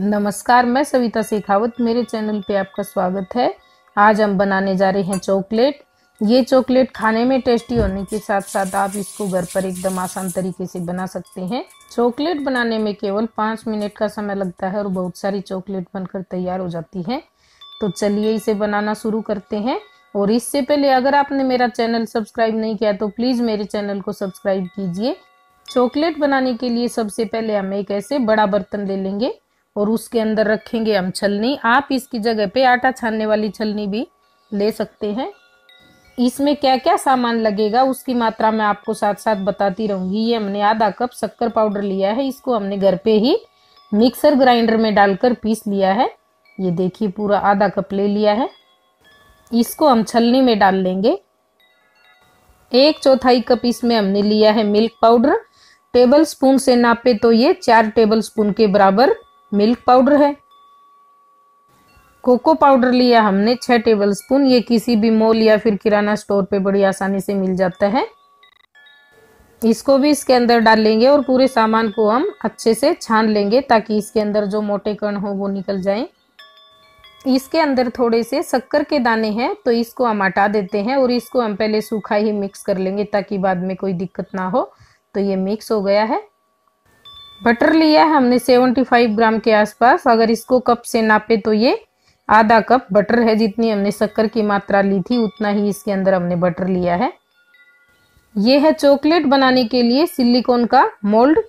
नमस्कार मैं सविता शेखावत मेरे चैनल पे आपका स्वागत है आज हम बनाने जा रहे हैं चॉकलेट ये चॉकलेट खाने में टेस्टी होने के साथ साथ आप इसको घर पर एकदम आसान तरीके से बना सकते हैं चॉकलेट बनाने में केवल पाँच मिनट का समय लगता है और बहुत सारी चॉकलेट बनकर तैयार हो जाती है तो चलिए इसे बनाना शुरू करते हैं और इससे पहले अगर आपने मेरा चैनल सब्सक्राइब नहीं किया तो प्लीज़ मेरे चैनल को सब्सक्राइब कीजिए चॉकलेट बनाने के लिए सबसे पहले हम एक ऐसे बड़ा बर्तन ले लेंगे और उसके अंदर रखेंगे हम छलनी आप इसकी जगह पे आटा छानने वाली छलनी भी ले सकते हैं इसमें क्या क्या सामान लगेगा उसकी मात्रा मैं आपको साथ साथ बताती रहूँगी ये हमने आधा कप शक्कर पाउडर लिया है इसको हमने घर पे ही मिक्सर ग्राइंडर में डालकर पीस लिया है ये देखिए पूरा आधा कप ले लिया है इसको हम छलनी में डाल लेंगे एक चौथाई कप इसमें हमने लिया है मिल्क पाउडर टेबल स्पून से नापे तो ये चार टेबल स्पून के बराबर मिल्क पाउडर है कोको पाउडर लिया हमने छह टेबल स्पून ये किसी भी मॉल या फिर किराना स्टोर पे बड़ी आसानी से मिल जाता है इसको भी इसके अंदर डाल लेंगे और पूरे सामान को हम अच्छे से छान लेंगे ताकि इसके अंदर जो मोटे कण हो वो निकल जाए इसके अंदर थोड़े से शक्कर के दाने हैं तो इसको हम हटा देते हैं और इसको हम पहले सूखा ही मिक्स कर लेंगे ताकि बाद में कोई दिक्कत ना हो तो ये मिक्स हो गया है बटर लिया है हमने 75 ग्राम के आसपास अगर इसको कप से नापे तो ये आधा कप बटर है जितनी हमने शक्कर की मात्रा ली थी उतना ही इसके अंदर हमने बटर लिया है ये है चॉकलेट बनाने के लिए सिलिकॉन का मोल्ड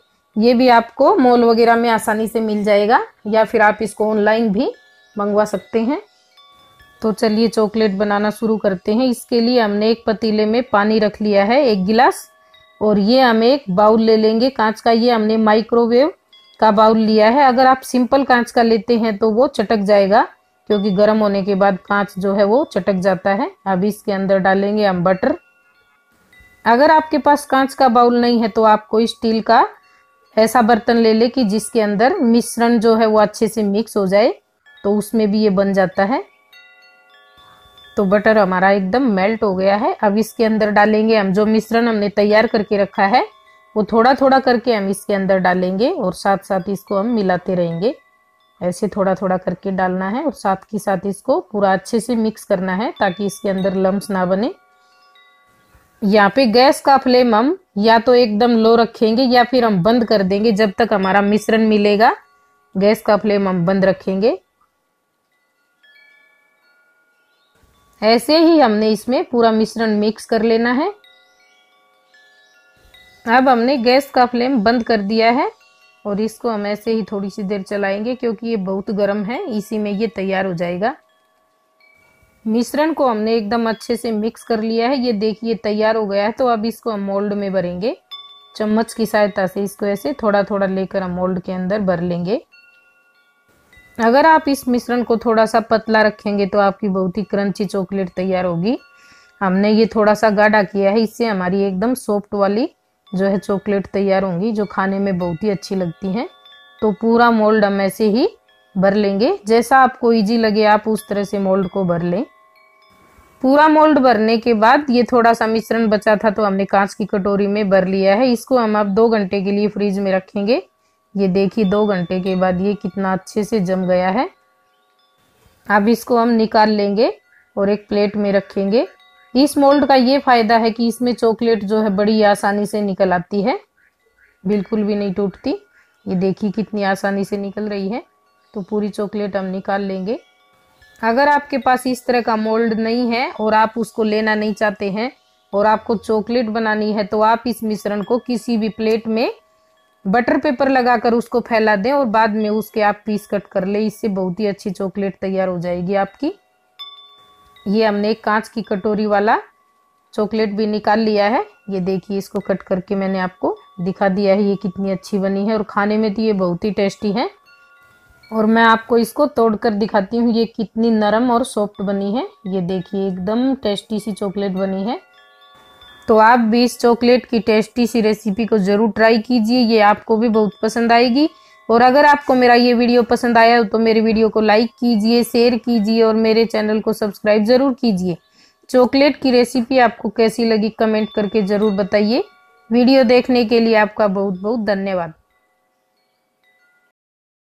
ये भी आपको मॉल वगैरह में आसानी से मिल जाएगा या फिर आप इसको ऑनलाइन भी मंगवा सकते हैं तो चलिए चॉकलेट बनाना शुरू करते हैं इसके लिए हमने एक पतीले में पानी रख लिया है एक गिलास और ये हम एक बाउल ले लेंगे कांच का ये हमने माइक्रोवेव का बाउल लिया है अगर आप सिंपल कांच का लेते हैं तो वो चटक जाएगा क्योंकि गर्म होने के बाद कांच जो है वो चटक जाता है अब इसके अंदर डालेंगे हम बटर अगर आपके पास कांच का बाउल नहीं है तो आप कोई स्टील का ऐसा बर्तन ले ले कि जिसके अंदर मिश्रण जो है वो अच्छे से मिक्स हो जाए तो उसमें भी ये बन जाता है तो बटर हमारा एकदम मेल्ट हो गया है अब इसके अंदर डालेंगे हम जो मिश्रण हमने तैयार करके रखा है वो थोड़ा थोड़ा करके हम इसके अंदर डालेंगे और साथ साथ इसको हम मिलाते रहेंगे ऐसे थोड़ा थोड़ा करके डालना है और साथ के साथ इसको पूरा अच्छे से मिक्स करना है ताकि इसके अंदर लम्ब ना बने यहाँ पे गैस का फ्लेम हम या तो एकदम लो रखेंगे या फिर हम बंद कर देंगे जब तक हमारा मिश्रण मिलेगा गैस का फ्लेम हम बंद रखेंगे ऐसे ही हमने इसमें पूरा मिश्रण मिक्स कर लेना है अब हमने गैस का फ्लेम बंद कर दिया है और इसको हम ऐसे ही थोड़ी सी देर चलाएंगे क्योंकि ये बहुत गर्म है इसी में ये तैयार हो जाएगा मिश्रण को हमने एकदम अच्छे से मिक्स कर लिया है ये देखिए तैयार हो गया है तो अब इसको हम मोल्ड में भरेंगे चम्मच की सहायता से इसको ऐसे थोड़ा थोड़ा लेकर हम मोल्ड के अंदर भर लेंगे अगर आप इस मिश्रण को थोड़ा सा पतला रखेंगे तो आपकी बहुत ही क्रंची चॉकलेट तैयार होगी हमने ये थोड़ा सा गाढ़ा किया है इससे हमारी एकदम सॉफ्ट वाली जो है चॉकलेट तैयार होंगी जो खाने में बहुत ही अच्छी लगती हैं तो पूरा मोल्ड हम ऐसे ही भर लेंगे जैसा आपको ईजी लगे आप उस तरह से मोल्ड को भर लें पूरा मोल्ड भरने के बाद ये थोड़ा सा मिश्रण बचा था तो हमने कांच की कटोरी में भर लिया है इसको हम आप दो घंटे के लिए फ्रिज में रखेंगे ये देखिए दो घंटे के बाद ये कितना अच्छे से जम गया है अब इसको हम निकाल लेंगे और एक प्लेट में रखेंगे इस मोल्ड का ये फायदा है कि इसमें चॉकलेट जो है बड़ी आसानी से निकल आती है बिल्कुल भी नहीं टूटती ये देखिए कितनी आसानी से निकल रही है तो पूरी चॉकलेट हम निकाल लेंगे अगर आपके पास इस तरह का मोल्ड नहीं है और आप उसको लेना नहीं चाहते हैं और आपको चॉकलेट बनानी है तो आप इस मिश्रण को किसी भी प्लेट में बटर पेपर लगाकर उसको फैला दें और बाद में उसके आप पीस कट कर ले इससे बहुत ही अच्छी चॉकलेट तैयार हो जाएगी आपकी ये हमने एक कांच की कटोरी वाला चॉकलेट भी निकाल लिया है ये देखिए इसको कट करके मैंने आपको दिखा दिया है ये कितनी अच्छी बनी है और खाने में तो ये बहुत ही टेस्टी है और मैं आपको इसको तोड़कर दिखाती हूँ ये कितनी नरम और सॉफ्ट बनी है ये देखिए एकदम टेस्टी सी चॉकलेट बनी है तो आप भी इस चॉकलेट की टेस्टी सी रेसिपी को ज़रूर ट्राई कीजिए ये आपको भी बहुत पसंद आएगी और अगर आपको मेरा ये वीडियो पसंद आया हो तो मेरे वीडियो को लाइक कीजिए शेयर कीजिए और मेरे चैनल को सब्सक्राइब ज़रूर कीजिए चॉकलेट की रेसिपी आपको कैसी लगी कमेंट करके ज़रूर बताइए वीडियो देखने के लिए आपका बहुत बहुत धन्यवाद